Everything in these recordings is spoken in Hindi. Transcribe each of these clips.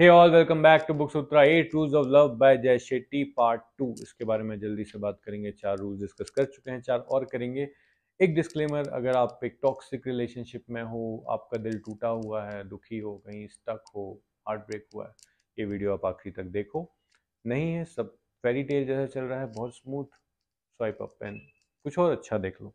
hey all welcome back to book Sutra eight rules of love by Jay Shetty part two इसके बारे में जल्दी से बात करेंगे चार रूल्स डिस्कस कर चुके हैं चार और करेंगे एक डिस्क्लेमर अगर आप एक टॉक्सिक रिलेशनशिप में हो आपका दिल टूटा हुआ है दुखी हो कहीं स्टक हो हार्ट ब्रेक हुआ है ये वीडियो आप आखिरी तक देखो नहीं है सब फेरी टेल जैसा चल रहा है बहुत स्मूथ स्वाइप अप पेन कुछ और अच्छा देख लो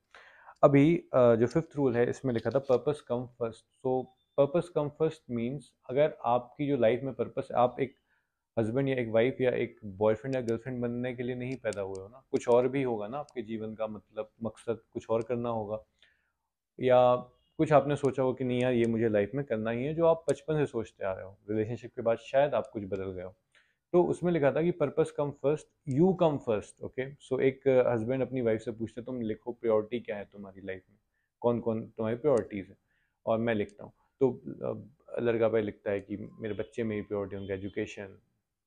अभी जो फिफ्थ रूल है इसमें लिखा था purpose come first so purpose come first means अगर आपकी जो लाइफ में पर्पस आप एक हस्बैंड या एक वाइफ या एक बॉयफ्रेंड या गर्लफ्रेंड बनने के लिए नहीं पैदा हुए हो ना कुछ और भी होगा ना आपके जीवन का मतलब मकसद कुछ और करना होगा या कुछ आपने सोचा हो कि नहीं यार ये मुझे लाइफ में करना ही है जो आप बचपन से सोचते आ रहे हो रिलेशनशिप के बाद शायद आप कुछ बदल गए हो तो उसमें लिखा था कि purpose come first you come first okay so एक हस्बैंड अपनी वाइफ से पूछते तुम लिखो प्रियोरिटी क्या है तुम्हारी लाइफ में कौन कौन तुम्हारी प्रियोरिटीज़ है और मैं लिखता हूँ तो लड़का भाई लिखता है कि मेरे बच्चे मेरी प्योरिटी उनका एजुकेशन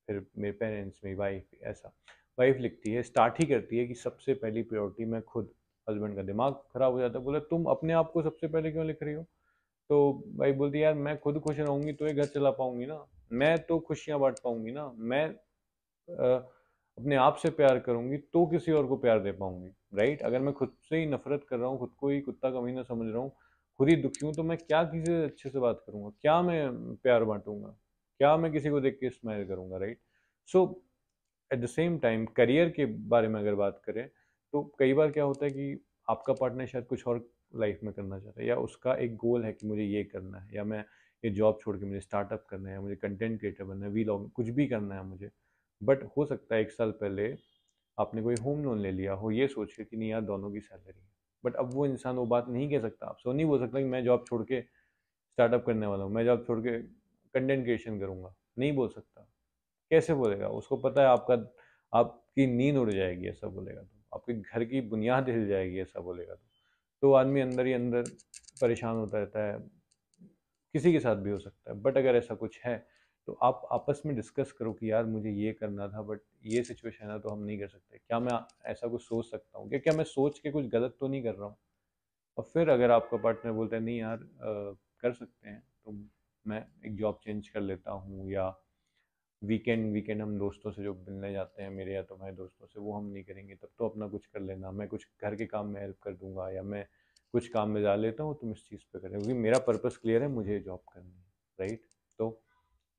फिर मेरे पेरेंट्स मेरी वाइफ ऐसा वाइफ लिखती है स्टार्ट ही करती है कि सबसे पहली प्योरिटी मैं खुद हस्बैंड का दिमाग ख़राब हो जाता है बोला तुम अपने आप को सबसे पहले क्यों लिख रही हो तो भाई बोलती यार मैं खुद खुश रहूँगी तो ये घर चला पाऊँगी ना मैं तो खुशियाँ बांट पाऊँगी ना मैं आ, अपने आप से प्यार करूँगी तो किसी और को प्यार दे पाऊँगी राइट अगर मैं खुद से ही नफरत कर रहा हूँ खुद को ही कुत्ता कमीना समझ रहा हूँ खुद ही दुखी हूँ तो मैं क्या किसी से अच्छे से बात करूँगा क्या मैं प्यार बांटूंगा क्या मैं किसी को देख के स्माइल करूँगा right so at the same time career के बारे में अगर बात करें तो कई बार क्या होता है कि आपका पार्टनर शायद कुछ और लाइफ में करना चाहता है या उसका एक गोल है कि मुझे ये करना है या मैं ये जॉब छोड़ के मुझे स्टार्टअप करना है मुझे कंटेंट क्रिएटर बनना है वी लॉग कुछ भी करना है मुझे बट हो सकता है एक साल पहले आपने कोई होम लोन ले लिया हो ये सोच के कि नहीं यार दोनों की सैलरी है बट अब वो इंसान वो बात नहीं कह सकता आप सो नहीं बोल सकता कि मैं जॉब छोड़ के स्टार्टअप करने वाला हूँ मैं जॉब छोड़ के कंटेंट क्रिएशन करूँगा नहीं बोल सकता कैसे बोलेगा उसको पता है आपका आपकी नींद उड़ जाएगी ऐसा बोलेगा तो आपके घर की बुनियाद हिल जाएगी ऐसा बोलेगा तो तो आदमी अंदर ही अंदर परेशान होता रहता है किसी के साथ भी हो सकता है बट अगर ऐसा कुछ है तो आप आपस में डिस्कस करो कि यार मुझे ये करना था बट ये सिचुएशन है तो हम नहीं कर सकते क्या मैं ऐसा कुछ सोच सकता हूँ क्या क्या मैं सोच के कुछ गलत तो नहीं कर रहा हूँ और फिर अगर आपका पार्टनर बोलता है नहीं यार आ, कर सकते हैं तो मैं एक जॉब चेंज कर लेता हूँ या वीकेंड वीकेंड हम दोस्तों से जो मिलने जाते हैं मेरे या तुम्हारे तो दोस्तों से वो हम नहीं करेंगे तब तो अपना कुछ कर लेना मैं कुछ घर के काम में हेल्प कर दूंगा या मैं कुछ काम में जा लेता हूँ तुम इस चीज़ पर करें क्योंकि मेरा पर्पस क्लियर है मुझे जॉब करनी राइट तो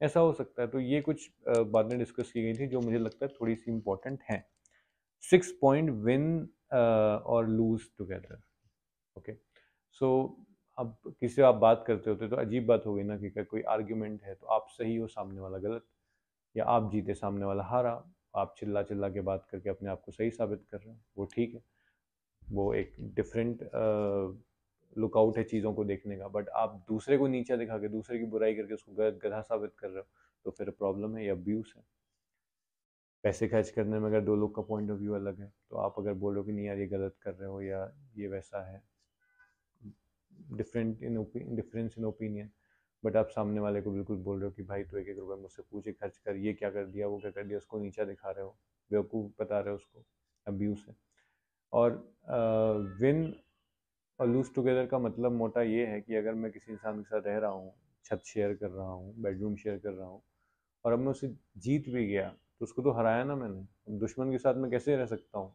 ऐसा हो सकता है तो ये कुछ बातें डिस्कस की गई थी जो मुझे लगता है थोड़ी सी इम्पोर्टेंट हैं सिक्स पॉइंट विन और लूज टुगेदर ओके सो अब किसी आप बात करते होते तो अजीब बात हो गई ना कि कोई आर्ग्यूमेंट है तो आप सही हो सामने वाला गलत या आप जीते सामने वाला हारा आप चिल्ला चिल्ला के बात करके अपने आप को सही साबित कर रहे हैं वो ठीक है वो एक डिफरेंट लुकआउट है चीज़ों को देखने का बट आप दूसरे को नीचा दिखा के दूसरे की बुराई करके उसको गलत गधा साबित कर रहे हो तो फिर प्रॉब्लम है या अब्यूज़ है पैसे खर्च करने में अगर दो लोग का पॉइंट ऑफ व्यू अलग है तो आप अगर बोलो कि नहीं यार ये गलत कर रहे हो या ये वैसा है different in difference in opinion but आप सामने वाले को बिल्कुल बोल रहे हो कि भाई तू तो एक एक रुपये मुझसे पूछे खर्च कर ये क्या कर दिया वो क्या कर दिया उसको नीचा दिखा रहे हो बेवकूफ़ बता रहे हो उसको अब्यूज़ है और विन और लूज टुगेदर का मतलब मोटा ये है कि अगर मैं किसी इंसान के साथ रह रहा हूँ छत शेयर कर रहा हूँ बेडरूम शेयर कर रहा हूँ और अब मैं उसे जीत भी गया तो उसको तो हराया ना मैंने दुश्मन के साथ मैं कैसे रह सकता हूँ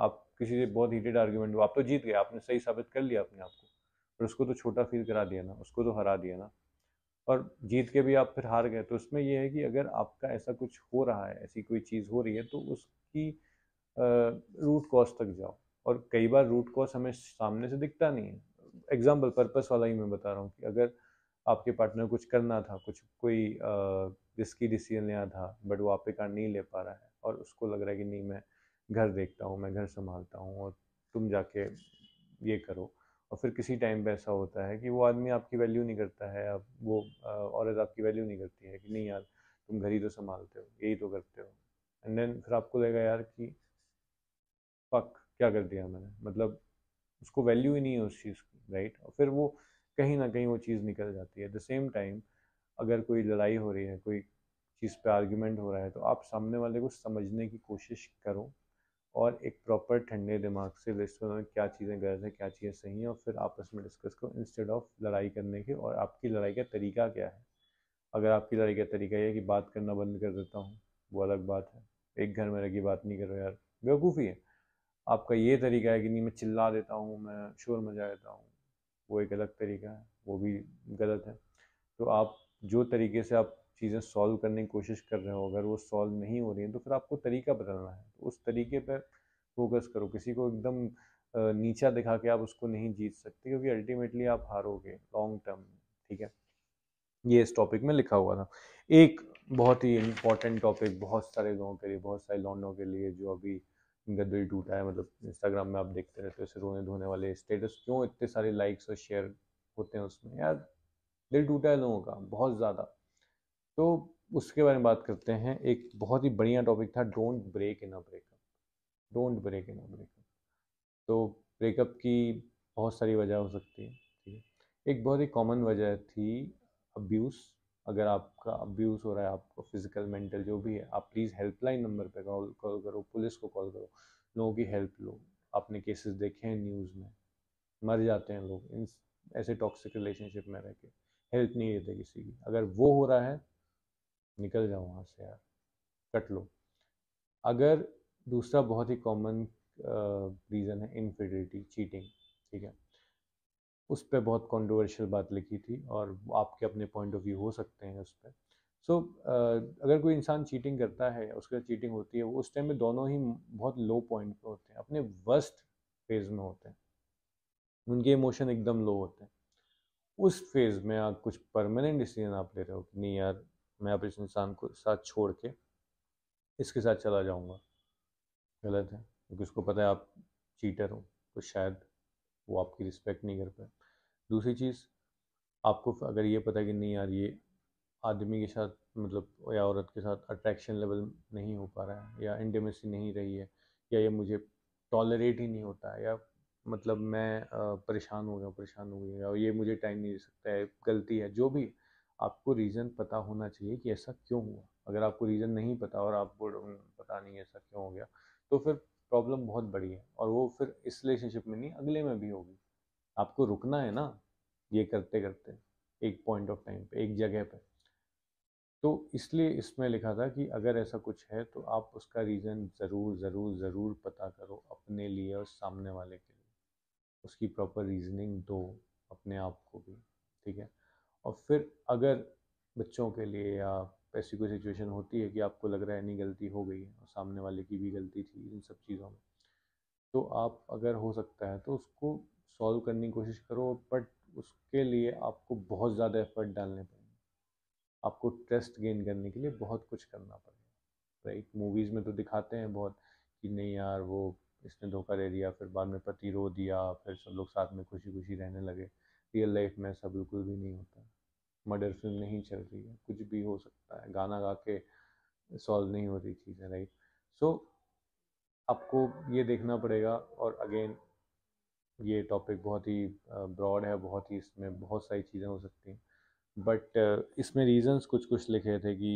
आप किसी से बहुत हीटेड आर्ग्यूमेंट आप तो जीत गए आपने सही साबित कर लिया अपने आप को पर उसको तो छोटा फील करा दिया ना उसको तो हरा दिया ना और जीत के भी आप फिर हार गए तो उसमें यह है कि अगर आपका ऐसा कुछ हो रहा है ऐसी कोई चीज़ हो रही है तो उसकी रूट कॉज तक जाओ और कई बार रूट कॉज हमें सामने से दिखता नहीं है एग्जाम्पल पर्पस वाला ही मैं बता रहा हूँ कि अगर आपके पार्टनर कुछ करना था कुछ कोई रिस्की डिसीजन लिया था बट वो आप कार्ड नहीं ले पा रहा है और उसको लग रहा है कि नहीं मैं घर देखता हूँ मैं घर संभालता हूँ और तुम जाके ये करो और फिर किसी टाइम पे ऐसा होता है कि वो आदमी आपकी वैल्यू नहीं करता है अब वो औरत आपकी वैल्यू नहीं करती है कि नहीं यार तुम घर ही तो संभालते हो यही तो करते हो एंड देन फिर आपको लगेगा यार कि पक क्या कर दिया मैंने मतलब उसको वैल्यू ही नहीं है उस चीज़ की राइट और फिर वो कहीं ना कहीं वो चीज़ निकल जाती है एट द सेम टाइम अगर कोई लड़ाई हो रही है कोई चीज़ पे आर्ग्यूमेंट हो रहा है तो आप सामने वाले को समझने की कोशिश करो और एक प्रॉपर ठंडे दिमाग से लिस्ट बनाओ क्या चीज़ें गलत है क्या चीज़ें सही हैं और फिर आपस में डिस्कस करो इंस्टेड ऑफ लड़ाई करने के और आपकी लड़ाई का तरीका क्या है अगर आपकी लड़ाई का तरीका यह है कि बात करना बंद कर देता हूँ वो अलग बात है एक घर में रह बात नहीं करो यार बेवकूफ़ी है आपका ये तरीका है कि नहीं मैं चिल्ला देता हूँ मैं शोर मजा देता हूँ वो एक अलग तरीका है वो भी गलत है तो आप जो तरीके से आप चीज़ें सॉल्व करने की कोशिश कर रहे हो अगर वो सॉल्व नहीं हो रही है तो फिर आपको तरीका बदलना है तो उस तरीके पर फोकस करो किसी को एकदम नीचा दिखा के आप उसको नहीं जीत सकते क्योंकि अल्टीमेटली आप हारोगे लॉन्ग टर्म में ठीक है ये इस टॉपिक में लिखा हुआ था एक बहुत ही इम्पॉर्टेंट टॉपिक बहुत सारे लोगों के लिए बहुत सारे लॉन्डों के लिए जो अभी इनका दिल टूटा है मतलब इंस्टाग्राम में आप देखते रहते हो ऐसे रोने धोने वाले स्टेटस क्यों इतने सारे लाइक्स और शेयर होते हैं उसमें यार दिल टूटा है लोगों का बहुत ज़्यादा तो उसके बारे में बात करते हैं एक बहुत ही बढ़िया टॉपिक था don't break in a breakup don't break in a breakup तो ब्रेकअप की बहुत सारी वजह हो सकती है ठीक है एक बहुत ही कॉमन वजह थी अब्यूज़ अगर आपका अब्यूज़ हो रहा है आपको फिज़िकल मेंटल जो भी है आप प्लीज़ हेल्पलाइन नंबर पर कॉल कॉल करो पुलिस को कॉल करो लोगों की हेल्प लो आपने केसेस देखे हैं न्यूज़ में मर जाते हैं लोग इन ऐसे टॉक्सिक रिलेशनशिप में रह के हेल्प नहीं देते किसी की अगर वो हो रहा है निकल जाओ वहाँ से यार कट लो अगर दूसरा बहुत ही कॉमन रीज़न है इनफिडिलिटी चीटिंग ठीक है उस पर बहुत कॉन्ट्रोवर्शियल बात लिखी थी और आपके अपने पॉइंट ऑफ व्यू हो सकते हैं उस पर सो so, uh, अगर कोई इंसान चीटिंग करता है उसके साथ चीटिंग होती है उस टाइम में दोनों ही बहुत लो पॉइंट पे होते हैं अपने वर्स्ट फेज में होते हैं उनके इमोशन एकदम लो होते हैं उस फेज में आप कुछ परमानेंट डिसीजन आप ले रहे हो कि नहीं यार मैं अब इस इंसान को साथ छोड़ के इसके साथ चला जाऊँगा गलत है क्योंकि उसको पता है आप चीटर हो तो शायद वो आपकी रिस्पेक्ट नहीं कर पाए दूसरी चीज़ आपको अगर ये पता कि नहीं यार ये आदमी के साथ मतलब या औरत के साथ अट्रैक्शन लेवल नहीं हो पा रहा है या इंटीमेसी नहीं रही है या ये मुझे टॉलरेट ही नहीं होता है या मतलब मैं परेशान हो गया परेशान हो गया और ये मुझे टाइम नहीं दे सकता है गलती है जो भी आपको रीज़न पता होना चाहिए कि ऐसा क्यों हुआ अगर आपको रीज़न नहीं पता और आपको हम्म, पता नहीं ऐसा क्यों हो गया तो फिर प्रॉब्लम बहुत बड़ी है और वो फिर इस रिलेशनशिप में नहीं अगले में भी होगी आपको रुकना है ना ये करते करते एक पॉइंट ऑफ टाइम पे एक जगह पे तो इसलिए इसमें लिखा था कि अगर ऐसा कुछ है तो आप उसका रीज़न ज़रूर ज़रूर ज़रूर पता करो अपने लिए और सामने वाले के लिए उसकी प्रॉपर रीजनिंग दो अपने आप को भी ठीक है और फिर अगर बच्चों के लिए या ऐसी कोई सिचुएशन होती है कि आपको लग रहा है नहीं गलती हो गई है और सामने वाले की भी गलती थी इन सब चीज़ों में तो आप अगर हो सकता है तो उसको सॉल्व करने की कोशिश करो बट उसके लिए आपको बहुत ज़्यादा एफर्ट डालने पड़ेंगे आपको ट्रस्ट गेन करने के लिए बहुत कुछ करना पड़ेगा राइट मूवीज़ में तो दिखाते हैं बहुत कि नहीं यार वो इसने धोखा दे दिया फिर बाद में पति रो दिया फिर सब लोग साथ में खुशी खुशी रहने लगे रियल लाइफ में ऐसा बिल्कुल भी नहीं होता मर्डर फिल्म नहीं चल रही है कुछ भी हो सकता है गाना गा के सॉल्व नहीं हो रही चीज़ें राइट सो आपको ये देखना पड़ेगा और अगेन ये टॉपिक बहुत ही ब्रॉड है बहुत ही इसमें बहुत सारी चीज़ें हो सकती हैं बट इसमें रीज़न्स कुछ कुछ लिखे थे कि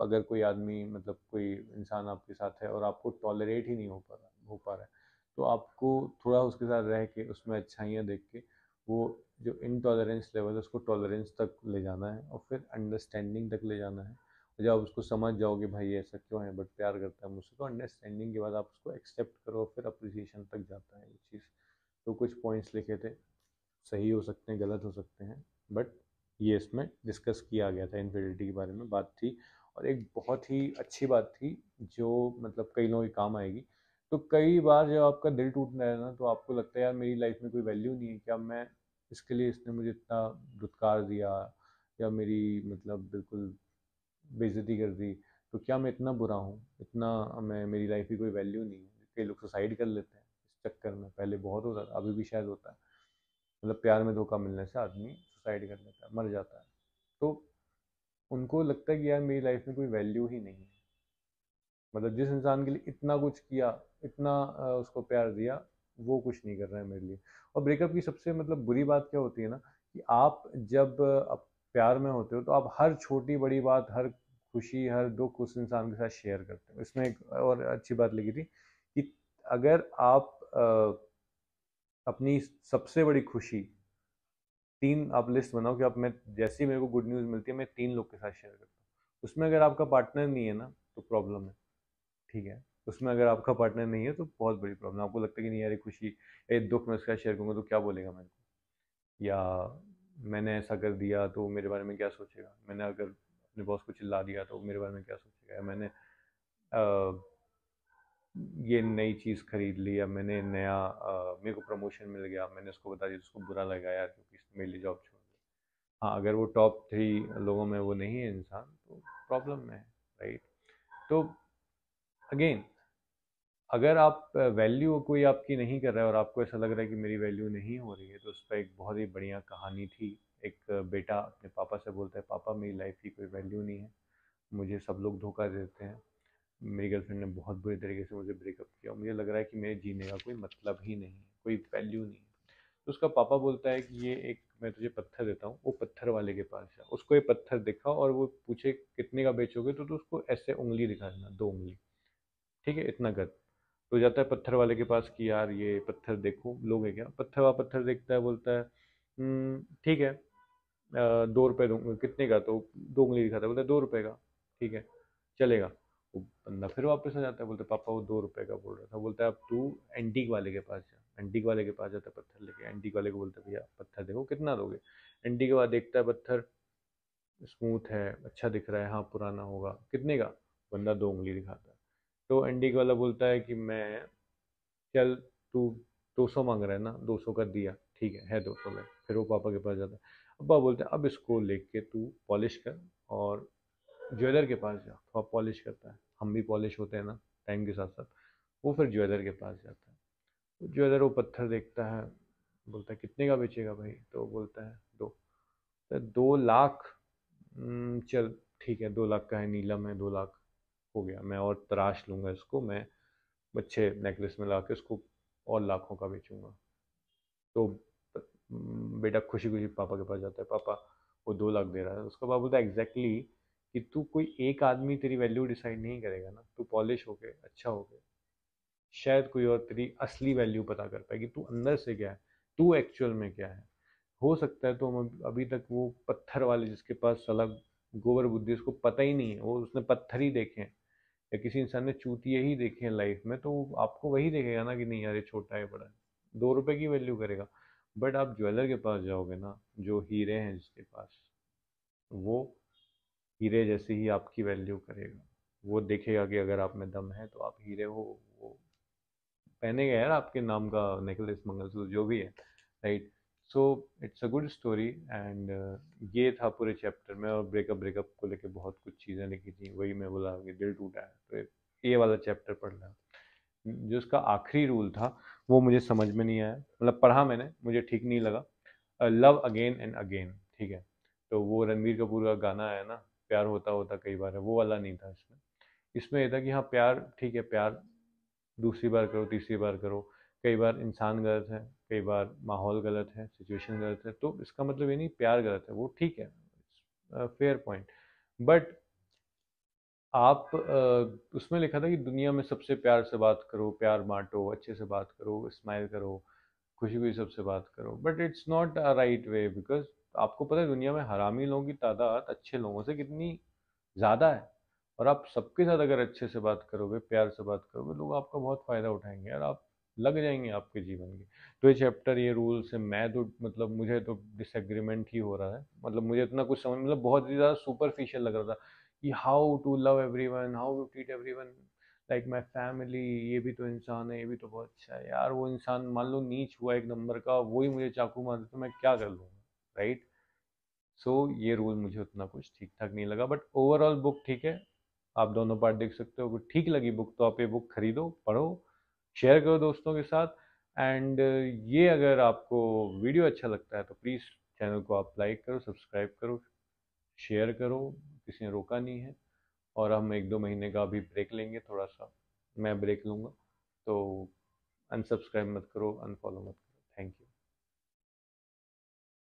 अगर कोई आदमी मतलब कोई इंसान आपके साथ है और आपको टॉलरेट ही नहीं हो पा रहा हो पा रहा है तो आपको थोड़ा उसके साथ रह के उसमें अच्छाइयाँ देख के वो जो इनटॉलरेंस लेवल है उसको टॉलरेंस तक ले जाना है और फिर अंडरस्टैंडिंग तक ले जाना है जब आप उसको समझ जाओगे भाई ऐसा क्यों है बट प्यार करता है मुझसे तो अंडरस्टैंडिंग के बाद आप उसको एक्सेप्ट करो फिर अप्रिसिएशन तक जाता है ये चीज़ तो कुछ पॉइंट्स लिखे थे सही हो सकते हैं गलत हो सकते हैं बट ये इसमें डिस्कस किया गया था इनफिडिलिटी के बारे में बात थी और एक बहुत ही अच्छी बात थी जो मतलब कई लोगों के काम आएगी तो कई बार जब आपका दिल टूटना है ना तो आपको लगता है यार मेरी लाइफ में कोई वैल्यू नहीं है क्या मैं इसके लिए इसने मुझे इतना धुतकार दिया या मेरी मतलब बिल्कुल बेजती कर दी तो क्या मैं इतना बुरा हूँ इतना मैं मेरी लाइफ की कोई वैल्यू नहीं है कई लोग सुसाइड कर लेते हैं चक्कर में पहले बहुत होता था अभी भी शायद होता है मतलब प्यार में धोखा मिलने से आदमी सुसाइड कर लेता है मर जाता है तो उनको लगता है कि यार मेरी लाइफ में कोई वैल्यू ही नहीं है मतलब जिस इंसान के लिए इतना कुछ किया इतना उसको प्यार दिया वो कुछ नहीं कर रहा है मेरे लिए और ब्रेकअप की सबसे मतलब बुरी बात क्या होती है ना कि आप जब आप प्यार में होते हो तो आप हर छोटी बड़ी बात हर खुशी हर दुख उस इंसान के साथ शेयर करते हो इसमें एक और अच्छी बात लगी थी कि अगर आप अपनी सबसे बड़ी खुशी तीन आप लिस्ट बनाओ कि आप मैं जैसे मेरे को गुड न्यूज़ मिलती है मैं तीन लोग के साथ शेयर करता हूँ उसमें अगर आपका पार्टनर नहीं है ना तो प्रॉब्लम है ठीक है उसमें अगर आपका पार्टनर नहीं है तो बहुत बड़ी प्रॉब्लम आपको लगता है कि नहीं यार खुशी ये दुख मैं उसके साथ शेयर करूँगा तो क्या बोलेगा मेरे को या मैंने ऐसा कर दिया तो मेरे बारे में क्या सोचेगा मैंने अगर अपने बॉस को चिल्ला दिया तो मेरे बारे में क्या सोचेगा या मैंने आ, ये नई चीज़ खरीद ली या मैंने नया मेरे को प्रमोशन मिल गया मैंने उसको बता दिया उसको बुरा लगा यार क्योंकि इसने मेरे लिए जॉब छोड़ दी हाँ अगर वो टॉप थ्री लोगों में वो नहीं है इंसान तो प्रॉब्लम में है राइट तो अगेन अगर आप वैल्यू कोई आपकी नहीं कर रहा है और आपको ऐसा लग रहा है कि मेरी वैल्यू नहीं हो रही है तो उस पर एक बहुत ही बढ़िया कहानी थी एक बेटा अपने पापा से बोलता है पापा मेरी लाइफ की कोई वैल्यू नहीं है मुझे सब लोग धोखा देते हैं मेरी गर्लफ्रेंड ने बहुत बुरे तरीके से मुझे ब्रेकअप किया मुझे लग रहा है कि मेरे जीने का कोई मतलब ही नहीं है कोई वैल्यू नहीं तो उसका पापा बोलता है कि ये एक मैं तुझे पत्थर देता हूँ वो पत्थर वाले के पास जा उसको ये पत्थर दिखा और वो पूछे कितने का बेचोगे तो तू तो उसको ऐसे उंगली दिखा देना दो उंगली ठीक है इतना गर्द तो जाता है पत्थर वाले के पास कि यार ये पत्थर देखो लोगे क्या पत्थर वाला पत्थर देखता है बोलता है हम्म, ठीक है दो रुपये दूंगा कितने का तो दो उंगली दिखाता है बोलता है दो रुपये का ठीक है चलेगा वो बंदा फिर वापस आ जाता है बोलते पापा वो दो रुपये का बोल रहा था बोलता है अब तू एंटीक वाले के पास जा एंटीक वाले के पास जाता है पत्थर लेके एंटीक वाले को बोलता है भैया पत्थर देखो कितना दोगे एंटीक वाला देखता है पत्थर स्मूथ है अच्छा दिख रहा है हाँ पुराना होगा कितने का बंदा दो उंगली दिखाता है तो एंटीक वाला बोलता है कि मैं चल तू दो सौ मांग रहा है ना दो सौ का दिया ठीक है है दो सौ में फिर वो पापा के पास जाता है अब्बा बोलते हैं अब इसको लेके तू पॉलिश कर और ज्वेलर के पास जाओ तो आप पॉलिश करता है हम भी पॉलिश होते हैं ना टाइम के साथ साथ वो फिर ज्वेलर के पास जाता है तो ज्वेलर वो पत्थर देखता है बोलता है कितने का बेचेगा भाई तो बोलता है दो तो दो लाख चल ठीक है दो लाख का है नीलम है दो लाख हो गया मैं और तराश लूँगा इसको मैं अच्छे नेकलेस में ला के उसको और लाखों का बेचूँगा तो बेटा खुशी खुशी पापा के पास जाता है पापा वो दो लाख दे रहा है उसका पापा बोलता है एग्जैक्टली कि तू कोई एक आदमी तेरी वैल्यू डिसाइड नहीं करेगा ना तू पॉलिश हो गए अच्छा हो गया शायद कोई और तेरी असली वैल्यू पता कर पाएगी तू अंदर से क्या है तू एक्चुअल में क्या है हो सकता है तो हम अभी तक वो पत्थर वाले जिसके पास अलग गोबर बुद्धि उसको पता ही नहीं है वो उसने पत्थर ही देखे हैं या किसी इंसान ने चूतिया ही देखे हैं लाइफ में तो आपको वही देखेगा ना कि नहीं यार ये छोटा है बड़ा है दो रुपए की वैल्यू करेगा बट आप ज्वेलर के पास जाओगे ना जो हीरे हैं जिसके पास वो हीरे जैसे ही आपकी वैल्यू करेगा वो देखेगा कि अगर आप में दम है तो आप हीरे हो वो पहनेगा यार आपके नाम का नेकलेस मंगलसूत्र जो भी है right so it's a good story and ये था पूरे चैप्टर में और ब्रेकअप ब्रेकअप को लेके बहुत कुछ चीज़ें लिखी थी वही मैं बोला कि दिल टूटा है तो ये वाला चैप्टर पढ़ रहा जो उसका आखिरी रूल था वो मुझे समझ में नहीं आया मतलब पढ़ा मैंने मुझे ठीक नहीं लगा लव अगेन एंड अगेन ठीक है तो वो रणबीर कपूर का गाना है ना प्यार होता होता कई बार है वो वाला नहीं था इसमें इसमें यह था कि हाँ प्यार ठीक है प्यार दूसरी बार करो तीसरी बार करो कई बार इंसान गलत है कई बार माहौल गलत है सिचुएशन गलत है तो इसका मतलब ये नहीं प्यार गलत है वो ठीक है फेयर पॉइंट बट आप उसमें लिखा था कि दुनिया में सबसे प्यार से बात करो प्यार बांटो अच्छे से बात करो स्माइल करो खुशी खुशी सबसे बात करो but it's not a right way because आपको पता है दुनिया में हरामी लोगों की तादाद अच्छे लोगों से कितनी ज़्यादा है और आप सबके साथ अगर अच्छे से बात करोगे प्यार से बात करोगे लोग आपका बहुत फ़ायदा उठाएंगे और आप लग जाएंगे आपके जीवन के तो ये चैप्टर ये रूल से मैं तो मतलब मुझे तो डिसएग्रीमेंट ही हो रहा है मतलब मुझे इतना कुछ समझ मतलब बहुत ही ज़्यादा सुपरफिशियल लग रहा था कि how to love everyone how to treat everyone like my family ये भी तो इंसान है ये भी तो बहुत अच्छा है यार वो इंसान मान लो नीच हुआ एक नंबर का वही मुझे चाकू मार दे तो मैं क्या कर लूँगा राइट सो ये रूल मुझे उतना कुछ ठीक ठाक नहीं लगा बट ओवरऑल बुक ठीक है आप दोनों पार्ट देख सकते हो अगर ठीक लगी बुक तो आप ये बुक खरीदो पढ़ो शेयर करो दोस्तों के साथ एंड ये अगर आपको वीडियो अच्छा लगता है तो प्लीज़ चैनल को आप लाइक करो सब्सक्राइब करो शेयर करो किसी ने रोका नहीं है और हम एक दो महीने का अभी ब्रेक लेंगे थोड़ा सा मैं ब्रेक लूँगा तो अनसब्सक्राइब मत करो अनफॉलो मत करो